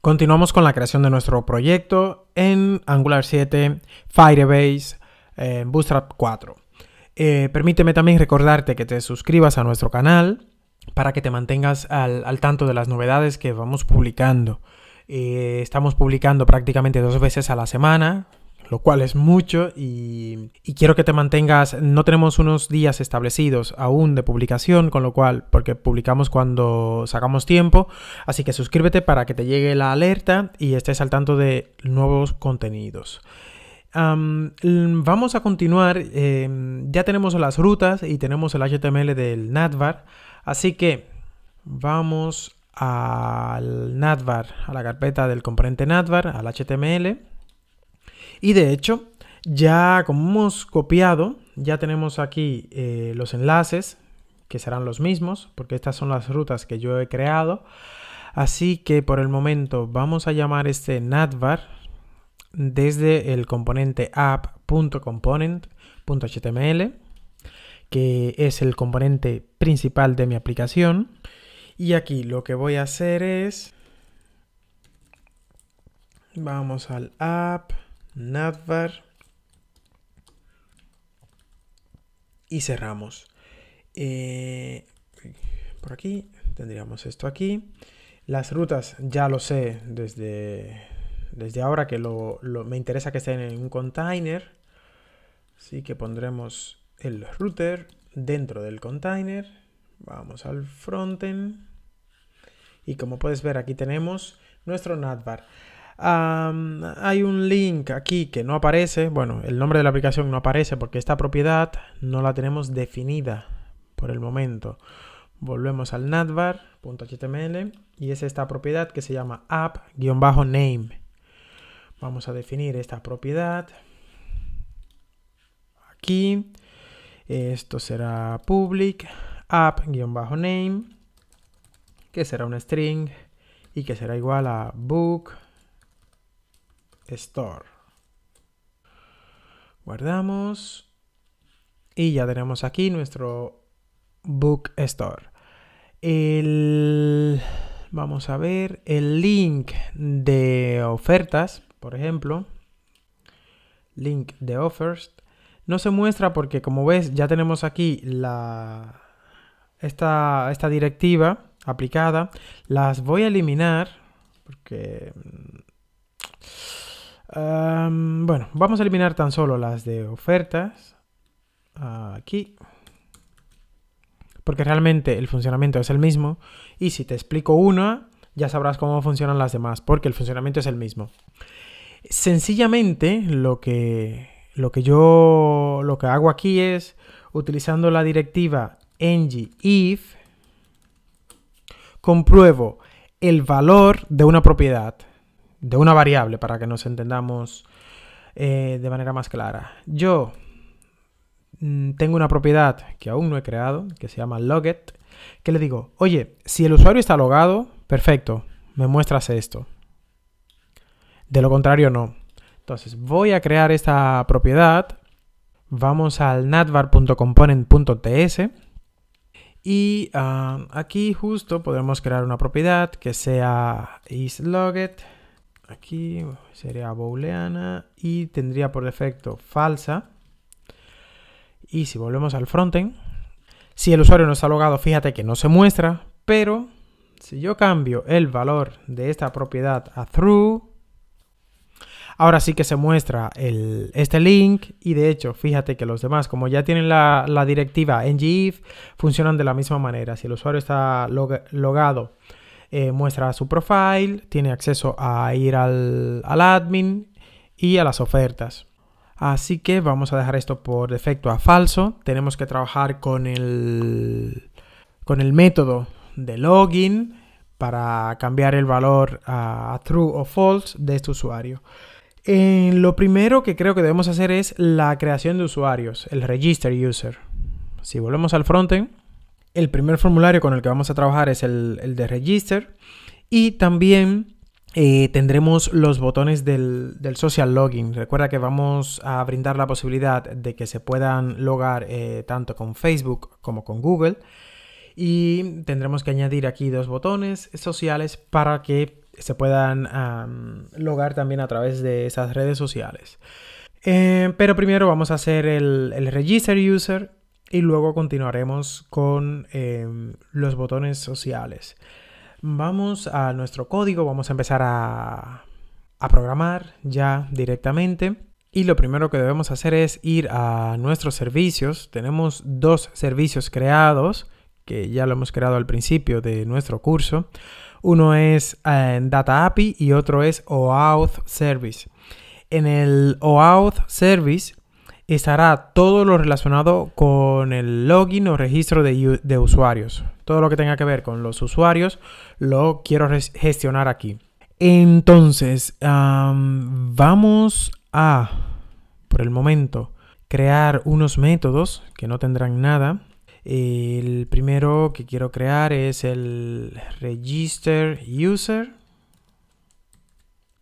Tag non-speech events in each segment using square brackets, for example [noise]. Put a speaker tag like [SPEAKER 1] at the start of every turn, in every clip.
[SPEAKER 1] Continuamos con la creación de nuestro proyecto en Angular 7, Firebase, eh, Bootstrap 4. Eh, permíteme también recordarte que te suscribas a nuestro canal para que te mantengas al, tanto de las novedades que vamos publicando. Eh, estamos publicando prácticamente dos veces a la semana, lo cual es mucho y, quiero que te mantengas, no tenemos unos días establecidos aún de publicación, con lo cual, porque publicamos cuando sacamos tiempo, así que suscríbete para que te llegue la alerta y estés al tanto de nuevos contenidos. vamos a continuar, em, ya tenemos las rutas y tenemos el HTML del Nadvar. así que vamos al Nadvar, a la carpeta del componente Nadvar, al HTML y de hecho, ya como hemos copiado, ya tenemos aquí eh, los enlaces, que serán los mismos, porque estas son las rutas que yo he creado. Así que por el momento vamos a llamar este navbar desde el componente app.component.html, que es el componente principal de mi aplicación. Y aquí lo que voy a hacer es... Vamos al app navbar y cerramos. Eh, por aquí tendríamos esto aquí. Las rutas ya lo sé desde, desde ahora que lo, me interesa que estén en un container. Así que pondremos el router dentro del container. Vamos al frontend. Y como puedes ver aquí tenemos nuestro navbar hay un link aquí que no aparece. Bueno, el nombre de la aplicación no aparece porque esta propiedad no la tenemos definida por el momento. Volvemos al navbar.html y es esta propiedad que se llama app-name. Vamos a definir esta propiedad aquí. Esto será public app-name, que será un string y que será igual a book Store. Guardamos. Y ya tenemos aquí nuestro Book Store. El, vamos a ver el link de ofertas, por ejemplo. Link de offers. No se muestra porque, como ves, ya tenemos aquí la, esta, esta directiva aplicada. Las voy a eliminar porque bueno, vamos a eliminar tan solo las de ofertas. aquí. Porque realmente el funcionamiento es el mismo. Y si te explico una, ya sabrás cómo funcionan las demás. Porque el funcionamiento es el mismo. Sencillamente, lo que, lo que yo lo que hago aquí es, utilizando la directiva ng if, compruebo el valor de una propiedad de una variable para que nos entendamos eh, de manera más clara. Yo mm, tengo una propiedad que aún no he creado, que se llama loget, que le digo, oye, si el usuario está logado, perfecto, me muestras esto. De lo contrario, no. Entonces, voy a crear esta propiedad. Vamos al natvar.component.ts y ah, aquí justo podemos crear una propiedad que sea isLoget aquí sería booleana y tendría por defecto falsa. Y si volvemos al frontend, si el usuario no está logado, fíjate que no se muestra, pero si yo cambio el valor de esta propiedad a true, ahora sí que se muestra este link y de hecho, fíjate que los demás, como ya tienen la, directiva en funcionan de la misma manera. Si el usuario está logado, eh, muestra su profile, tiene acceso a ir al, admin y a las ofertas. Así que vamos a dejar esto por defecto a falso. Tenemos que trabajar con el, con el método de login para cambiar el valor a, true o false de este usuario. Eh, lo primero que creo que debemos hacer es la creación de usuarios, el register user. Si volvemos al frontend, el primer formulario con el que vamos a trabajar es el, de Register y también eh, tendremos los botones del, social login. Recuerda que vamos a brindar la posibilidad de que se puedan logar eh, tanto con Facebook como con Google. Y tendremos que añadir aquí dos botones sociales para que se puedan logar también a través de esas redes sociales. Eh, pero primero vamos a hacer el, el register user y luego continuaremos con em, los botones sociales. Vamos a nuestro código, vamos a empezar a, a programar ya directamente. Y lo primero que debemos hacer es ir a nuestros servicios. Tenemos dos servicios creados que ya lo hemos creado al principio de nuestro curso. Uno es en eh, Data API y otro es OAuth Service. En el OAuth Service estará todo lo relacionado con el login o registro de, usuarios. Todo lo que tenga que ver con los usuarios lo quiero gestionar aquí. Entonces, vamos a, por el momento, crear unos métodos que no tendrán nada. El primero que quiero crear es el register user.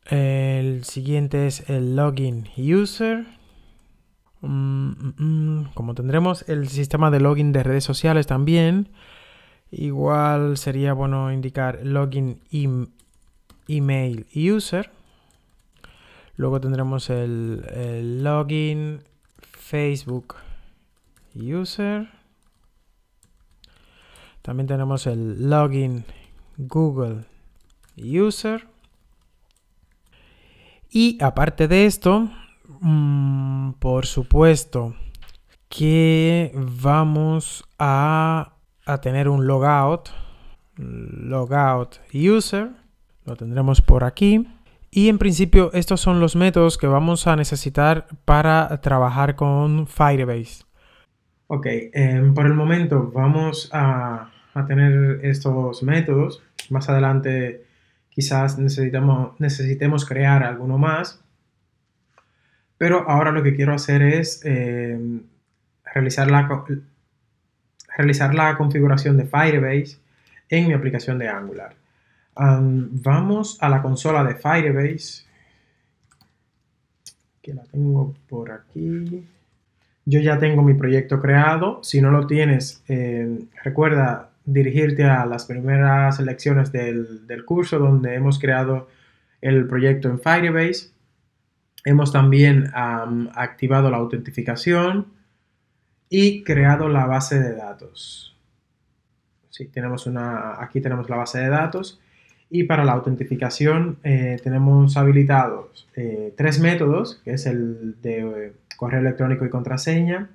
[SPEAKER 1] El siguiente es el login user. Mm, mm, mm. como tendremos el sistema de login de redes sociales también, igual sería bueno indicar login email user. Luego tendremos el login Facebook user. También tenemos el login Google user. Y aparte de esto, Mm, por supuesto que vamos a, tener un logout, logout user, lo tendremos por aquí. Y en principio estos son los métodos que vamos a necesitar para trabajar con Firebase. Ok, em, por el momento vamos a, tener estos métodos. Más adelante quizás necesitamos, necesitemos crear alguno más. Pero ahora lo que quiero hacer es eh, realizar, la, configuración de Firebase en mi aplicación de Angular. vamos a la consola de Firebase, que la tengo por aquí. Yo ya tengo mi proyecto creado. Si no lo tienes, eh, recuerda dirigirte a las primeras lecciones del curso donde hemos creado el proyecto en Firebase. Hemos también activado la autentificación y creado la base de datos. aquí tenemos la base de datos y para la autentificación eh, tenemos habilitados eh, tres métodos, que es el de eh, correo electrónico y contraseña,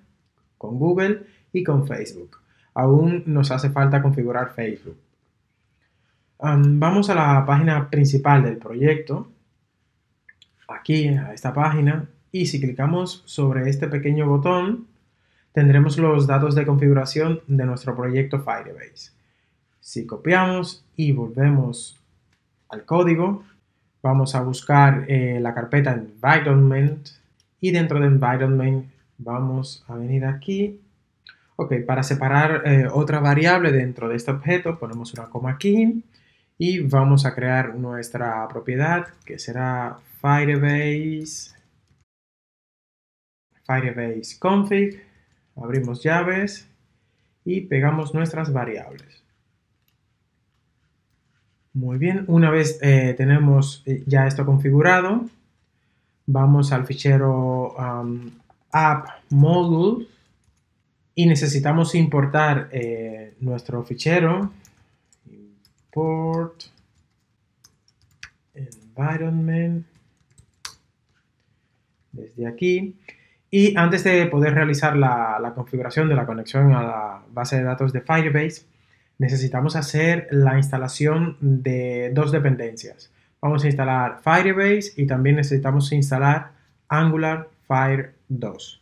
[SPEAKER 1] con Google y con Facebook. Aún nos hace falta configurar Facebook. vamos a la página principal del proyecto aquí a esta página y si clicamos sobre este pequeño botón tendremos los datos de configuración de nuestro proyecto Firebase. Si copiamos y volvemos al código, vamos a buscar eh, la carpeta Environment y dentro de Environment vamos a venir aquí. Ok, para separar eh, otra variable dentro de este objeto ponemos una coma aquí y vamos a crear nuestra propiedad que será Firebase. Firebase config. Abrimos llaves y pegamos nuestras variables. Muy bien, una vez eh, tenemos eh, ya esto configurado, vamos al fichero app module y necesitamos importar eh, nuestro fichero import environment desde aquí. Y antes de poder realizar la, configuración de la conexión a la base de datos de Firebase, necesitamos hacer la instalación de dos dependencias. Vamos a instalar Firebase y también necesitamos instalar Angular Fire 2.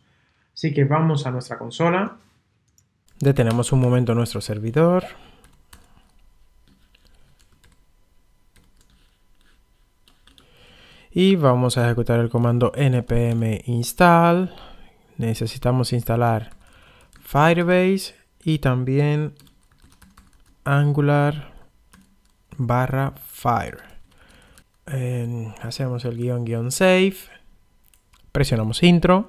[SPEAKER 1] Así que vamos a nuestra consola. Detenemos un momento nuestro servidor. y vamos a ejecutar el comando npm install. Necesitamos instalar Firebase y también Angular barra Fire. hacemos el guión guión save. Presionamos intro.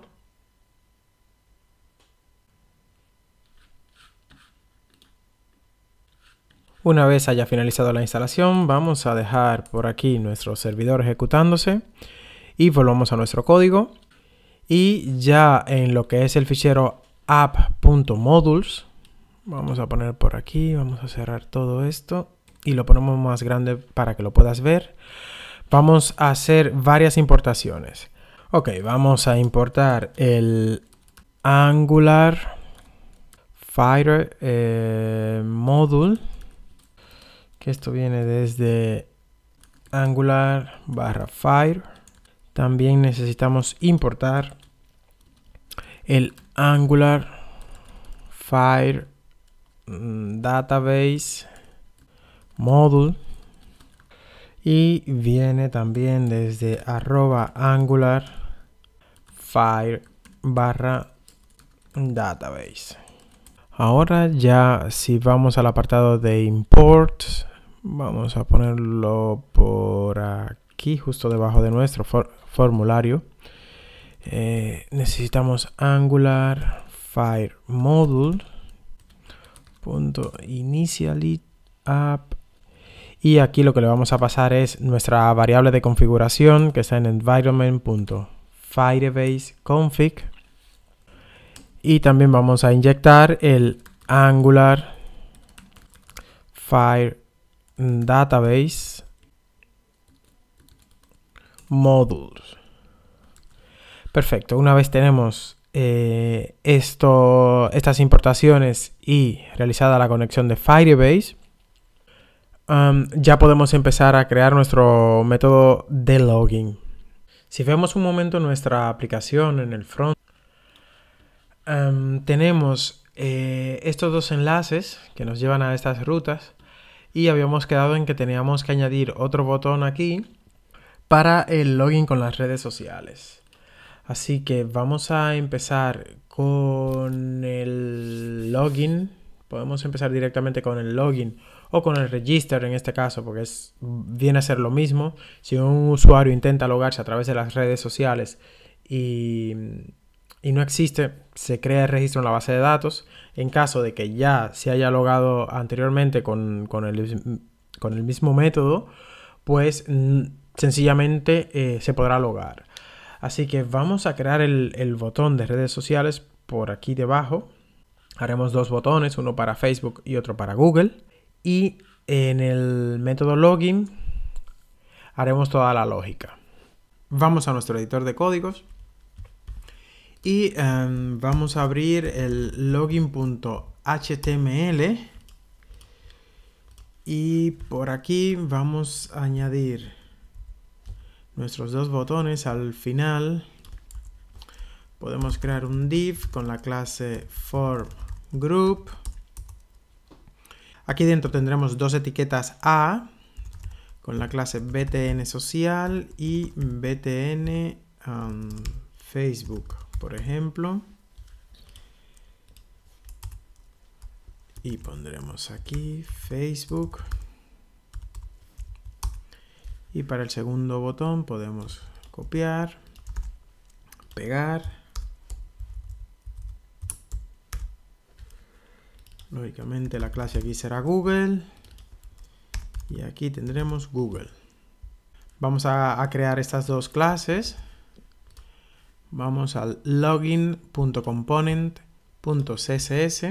[SPEAKER 1] Una vez haya finalizado la instalación, vamos a dejar por aquí nuestro servidor ejecutándose y volvamos a nuestro código. Y ya en lo que es el fichero app.modules, vamos a poner por aquí, vamos a cerrar todo esto y lo ponemos más grande para que lo puedas ver. Vamos a hacer varias importaciones. Ok, vamos a importar el Angular fire eh, Module que esto viene desde angular barra fire también necesitamos importar el angular fire mm, database module y viene también desde arroba angular fire barra database ahora ya si vamos al apartado de Import... Vamos a ponerlo por aquí, justo debajo de nuestro formulario. Eh, necesitamos Angular Fire app. Y aquí lo que le vamos a pasar es nuestra variable de configuración que está en environment.firebaseConfig. Y también vamos a inyectar el Angular Fire database modules. Perfecto, una vez tenemos eh, esto, estas importaciones y realizada la conexión de Firebase, um, ya podemos empezar a crear nuestro método de login. Si vemos un momento nuestra aplicación en el front, um, tenemos eh, estos dos enlaces que nos llevan a estas rutas y habíamos quedado en que teníamos que añadir otro botón aquí para el login con las redes sociales. Así que vamos a empezar con el login. Podemos empezar directamente con el login o con el register en este caso, porque es, viene a ser lo mismo. Si un usuario intenta logarse a través de las redes sociales y y no existe, se crea el registro en la base de datos. En caso de que ya se haya logado anteriormente con, el, mismo método, pues sencillamente eh, se podrá logar. Así que vamos a crear el, el botón de redes sociales por aquí debajo. Haremos dos botones, uno para Facebook y otro para Google. Y en el método login haremos toda la lógica. Vamos a nuestro editor de códigos y em, vamos a abrir el login.html y por aquí vamos a añadir nuestros dos botones al final podemos crear un div con la clase form group aquí dentro tendremos dos etiquetas a con la clase btn social y btn em, facebook por ejemplo. Y pondremos aquí Facebook. Y para el segundo botón podemos copiar, pegar. Lógicamente la clase aquí será Google. Y aquí tendremos Google. Vamos a, a crear estas dos clases. Vamos al login.component.css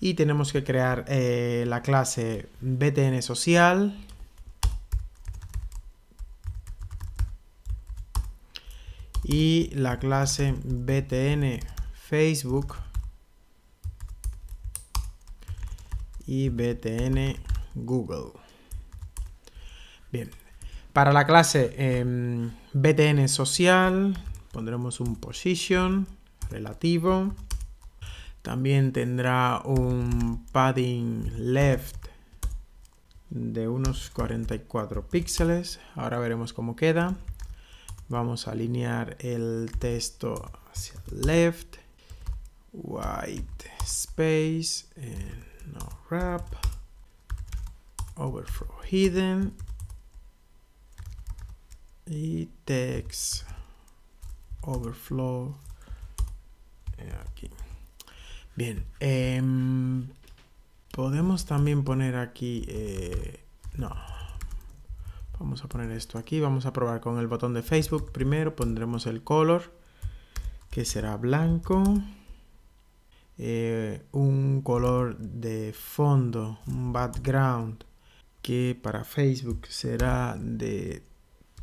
[SPEAKER 1] y tenemos que crear eh, la clase btn social y la clase btn facebook y btn google bien para la clase em, btn social, pondremos un position relativo. También tendrá un padding left de unos 44 píxeles. Ahora veremos cómo queda. Vamos a alinear el texto hacia el left. White space, eh, no wrap, overflow hidden y text overflow eh, aquí bien em, podemos también poner aquí eh, no vamos a poner esto aquí vamos a probar con el botón de facebook primero pondremos el color que será blanco eh, un color de fondo un background que para facebook será de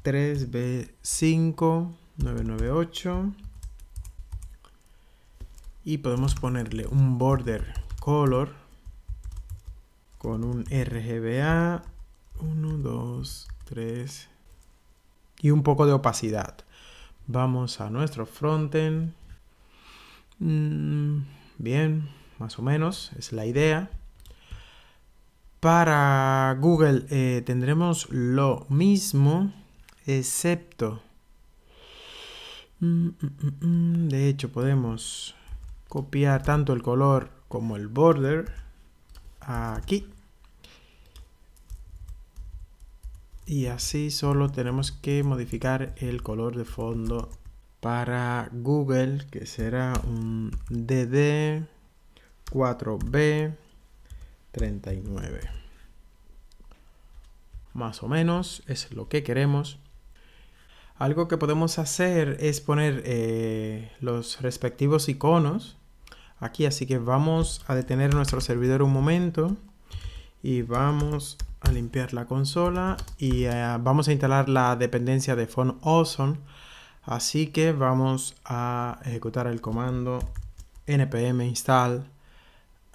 [SPEAKER 1] 3B5998 y podemos ponerle un border color con un RGBA 1, 2, 3 y un poco de opacidad. Vamos a nuestro frontend. Mm, bien, más o menos, es la idea. Para Google eh, tendremos lo mismo excepto. Mm, mm, mm, de hecho, podemos copiar tanto el color como el border aquí. Y así solo tenemos que modificar el color de fondo para Google, que será un DD 4B 39. Más o menos es lo que queremos. Algo que podemos hacer es poner eh, los respectivos iconos aquí, así que vamos a detener nuestro servidor un momento y vamos a limpiar la consola y eh, vamos a instalar la dependencia de font awesome así que vamos a ejecutar el comando npm install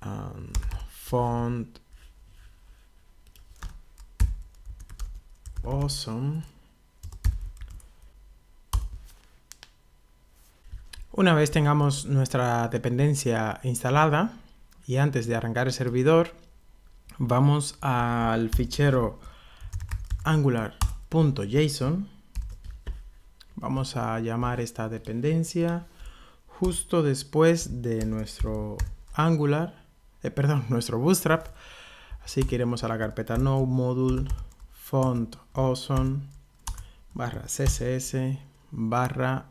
[SPEAKER 1] um, font awesome Una vez tengamos nuestra dependencia instalada y antes de arrancar el servidor, vamos al fichero angular.json. Vamos a llamar esta dependencia justo después de nuestro angular, eh, perdón, [laughs] nuestro bootstrap. Así que iremos a la carpeta no module font awesome barra css barra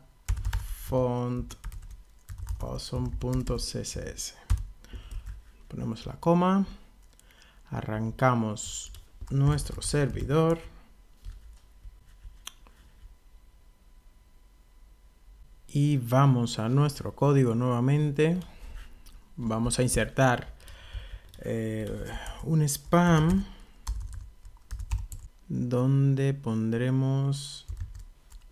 [SPEAKER 1] font awesome.css. Ponemos la coma, arrancamos nuestro servidor. Y vamos a nuestro código nuevamente. Vamos a insertar eh, un spam donde pondremos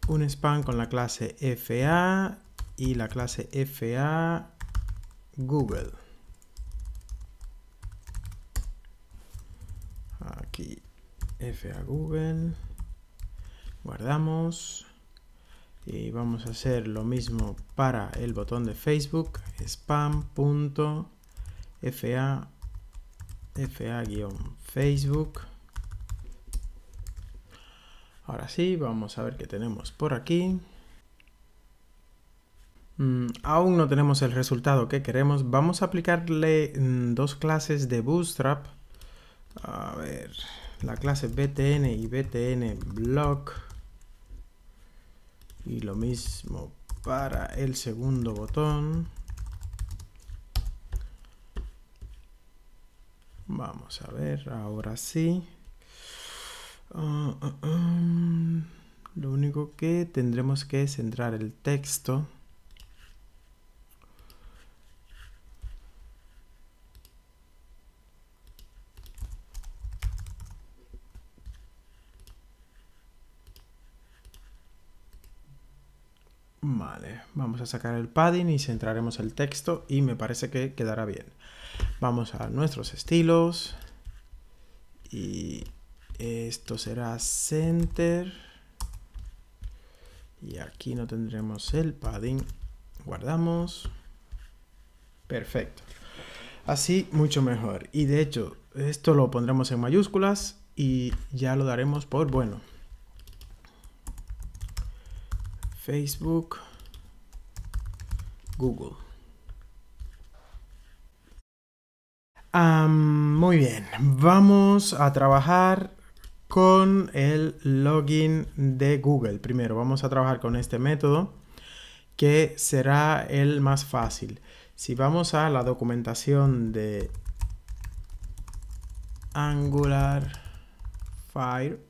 [SPEAKER 1] un span con la clase FA y la clase FA Google. Aquí FA Google. Guardamos. Y vamos a hacer lo mismo para el botón de Facebook. Spam.fa fa-facebook. Ahora sí, vamos a ver qué tenemos por aquí. Mm, aún no tenemos el resultado que queremos. Vamos a aplicarle mm, dos clases de Bootstrap. A ver, la clase btn y btn block. Y lo mismo para el segundo botón. Vamos a ver, ahora sí. Ah, ah, ah. lo único que tendremos que es centrar el texto. Vale, vamos a sacar el padding y centraremos el texto y me parece que quedará bien. Vamos a nuestros estilos y esto será center y aquí no tendremos el padding guardamos perfecto así mucho mejor y de hecho esto lo pondremos en mayúsculas y ya lo daremos por bueno Facebook Google muy bien vamos a trabajar con el login de Google. Primero vamos a trabajar con este método que será el más fácil. Si vamos a la documentación de Angular Fire,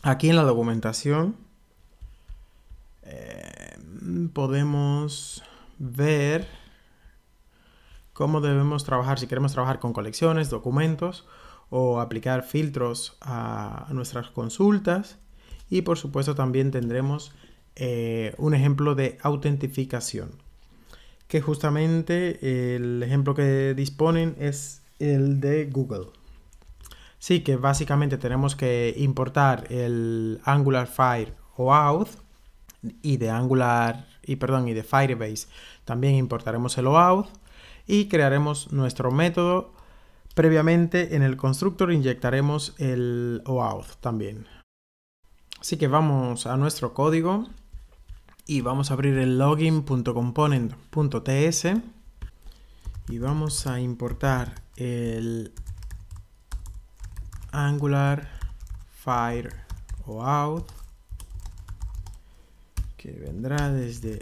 [SPEAKER 1] aquí en la documentación eh, podemos ver cómo debemos trabajar si queremos trabajar con colecciones, documentos o aplicar filtros a nuestras consultas. Y por supuesto también tendremos eh, un ejemplo de autentificación, que justamente el ejemplo que disponen es el de Google. Sí, que básicamente tenemos que importar el Angular Fire o y de Angular y perdón y de Firebase también importaremos el OAuth y crearemos nuestro método. Previamente en el constructor inyectaremos el OAuth también. Así que vamos a nuestro código y vamos a abrir el login.component.ts y vamos a importar el Angular Fire OAuth que vendrá desde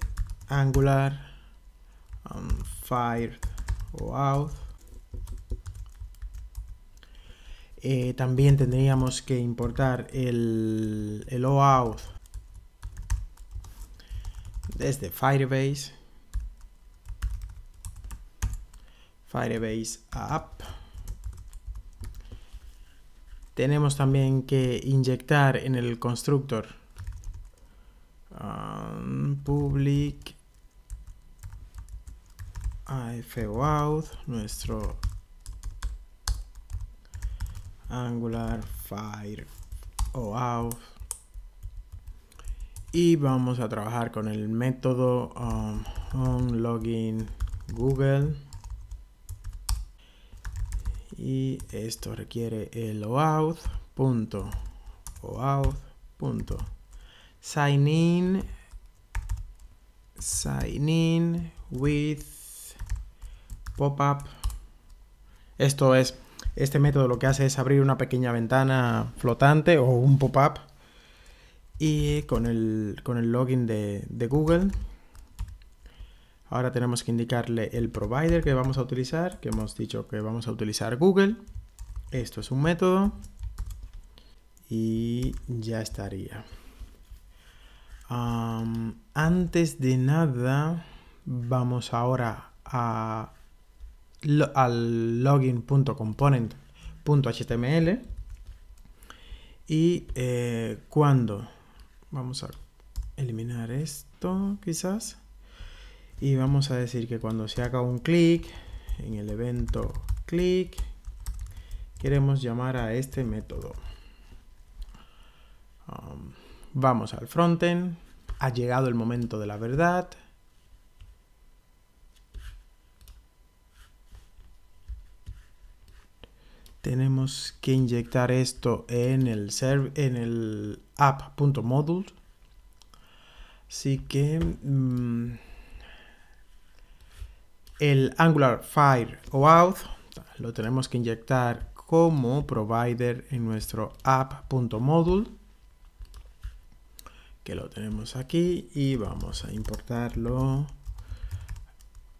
[SPEAKER 1] Angular um, Fire out. Eh, también tendríamos que importar el, el OAuth desde Firebase. Firebase app. Tenemos también que inyectar en el constructor um, public out nuestro Angular Fire OAuth y vamos a trabajar con el método um, login Google y esto requiere el OAuth punto OAuth punto sign in with pop-up. Esto es, este método lo que hace es abrir una pequeña ventana flotante o un pop-up y con el, con el login de, Google. Ahora tenemos que indicarle el provider que vamos a utilizar, que hemos dicho que vamos a utilizar Google. Esto es un método y ya estaría. antes de nada, vamos ahora a al login.component.html y eh, cuando vamos a eliminar esto quizás y vamos a decir que cuando se haga un clic en el evento clic queremos llamar a este método um, vamos al frontend ha llegado el momento de la verdad tenemos que inyectar esto en el, en el app.module. Así que mm, el Angular Fire OAuth lo tenemos que inyectar como provider en nuestro app.module que lo tenemos aquí y vamos a importarlo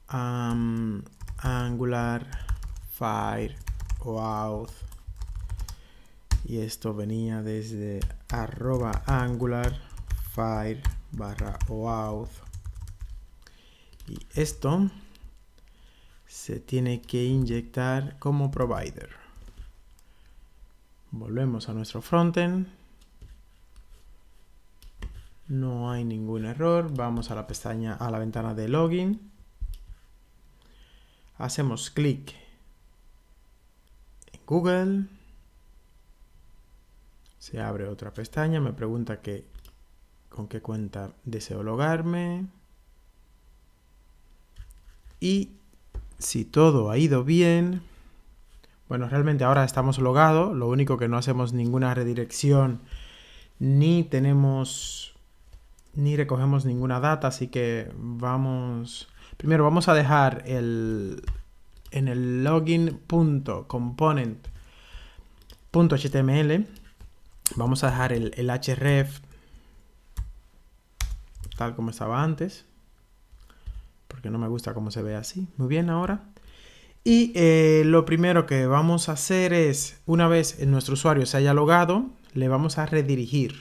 [SPEAKER 1] a mm, Angular Fire y esto venía desde arroba angular fire barra oauth. Y esto se tiene que inyectar como provider. Volvemos a nuestro frontend. No hay ningún error. Vamos a la pestaña, a la ventana de login. Hacemos clic Google. Se abre otra pestaña, me pregunta que, con qué cuenta deseo logarme. Y si todo ha ido bien, bueno, realmente ahora estamos logados, lo único que no hacemos ninguna redirección ni tenemos ni recogemos ninguna data, así que vamos primero vamos a dejar el en el login.component.html vamos a dejar el, href tal como estaba antes porque no me gusta cómo se ve así muy bien ahora y eh, lo primero que vamos a hacer es una vez en nuestro usuario se haya logado le vamos a redirigir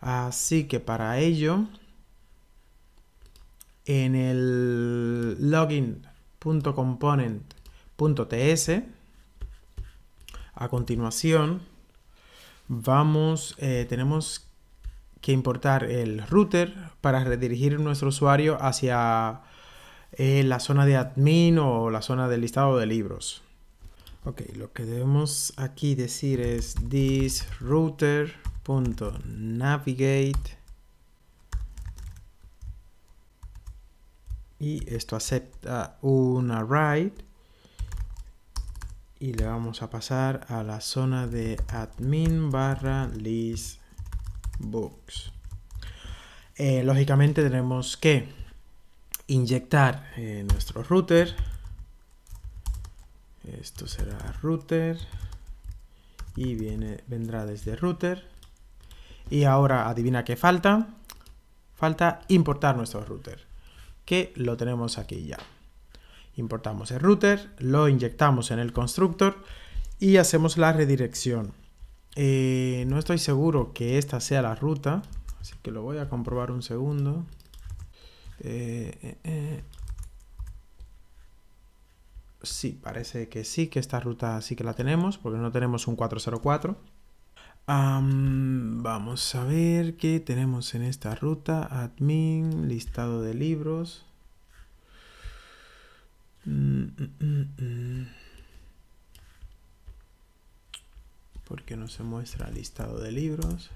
[SPEAKER 1] así que para ello en el login .component.ts. A continuación, vamos, eh, tenemos que importar el router para redirigir nuestro usuario hacia eh, la zona de admin o la zona del listado de libros. Ok, lo que debemos aquí decir es this router.navigate y esto acepta una write y le vamos a pasar a la zona de admin barra list books eh, lógicamente tenemos que inyectar eh, nuestro router esto será router y viene, vendrá desde router y ahora adivina qué falta falta importar nuestro router que lo tenemos aquí ya. Importamos el router, lo inyectamos en el constructor y hacemos la redirección. Eh, no estoy seguro que esta sea la ruta, así que lo voy a comprobar un segundo. Eh, eh, sí, parece que sí, que esta ruta sí que la tenemos, porque no tenemos un 404 vamos a ver qué tenemos en esta ruta. Admin, listado de libros. Mm, mm, mm, ¿Por qué no se muestra el listado de libros?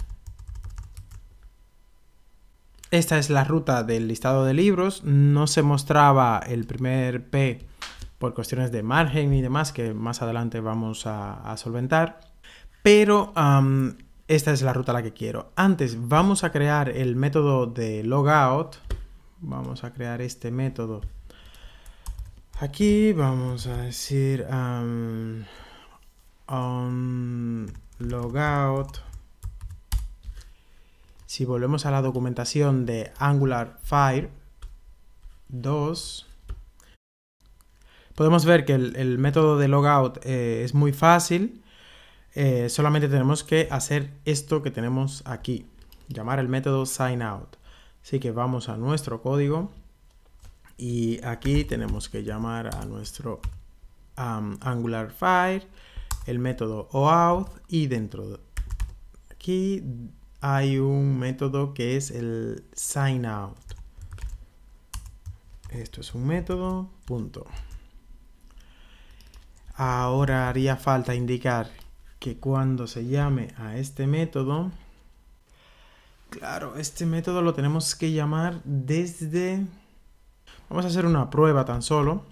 [SPEAKER 1] Esta es la ruta del listado de libros. No se mostraba el primer P por cuestiones de margen y demás que más adelante vamos a solventar pero esta es la ruta a la que quiero. Antes vamos a crear el método de logout. Vamos a crear este método. Aquí vamos a decir um, logout. Si volvemos a la documentación de Angular Fire 2, podemos ver que el, método de logout eh, es muy fácil eh, solamente tenemos que hacer esto que tenemos aquí, llamar el método signout. Así que vamos a nuestro código y aquí tenemos que llamar a nuestro Angular Fire, el método OAuth y dentro de aquí hay un método que es el signout. Esto es un método, punto. Ahora haría falta indicar que cuando se llame a este método, claro, este método lo tenemos que llamar desde... Vamos a hacer una prueba tan solo.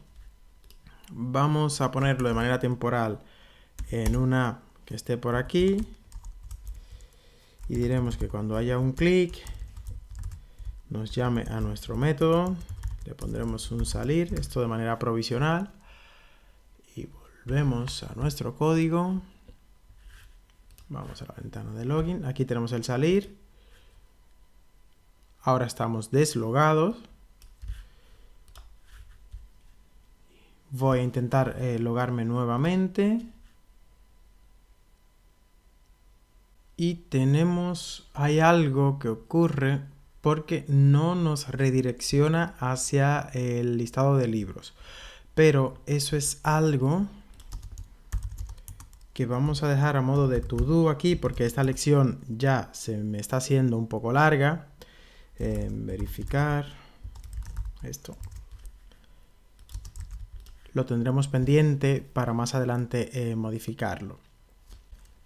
[SPEAKER 1] Vamos a ponerlo de manera temporal en una que esté por aquí. Y diremos que cuando haya un clic, nos llame a nuestro método. Le pondremos un salir, esto de manera provisional. Y volvemos a nuestro código. Vamos a la ventana de login. Aquí tenemos el salir. Ahora estamos deslogados. Voy a intentar eh, logarme nuevamente. Y tenemos, hay algo que ocurre porque no nos redirecciona hacia el listado de libros. Pero eso es algo que vamos a dejar a modo de to do aquí porque esta lección ya se me está haciendo un poco larga. Eh, verificar esto. Lo tendremos pendiente para más adelante eh, modificarlo.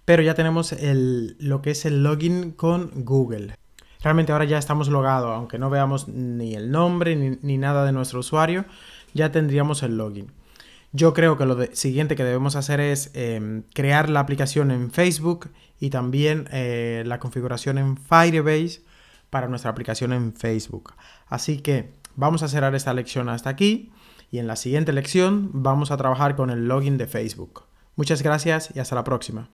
[SPEAKER 1] Pero ya tenemos el, lo que es el login con Google. Realmente ahora ya estamos logados, aunque no veamos ni el nombre ni nada de nuestro usuario, ya tendríamos el login. Yo creo que lo siguiente que debemos hacer es em, crear la aplicación en Facebook y también eh, la configuración en Firebase para nuestra aplicación en Facebook. Así que vamos a cerrar esta lección hasta aquí y en la siguiente lección vamos a trabajar con el login de Facebook. Muchas gracias y hasta la próxima.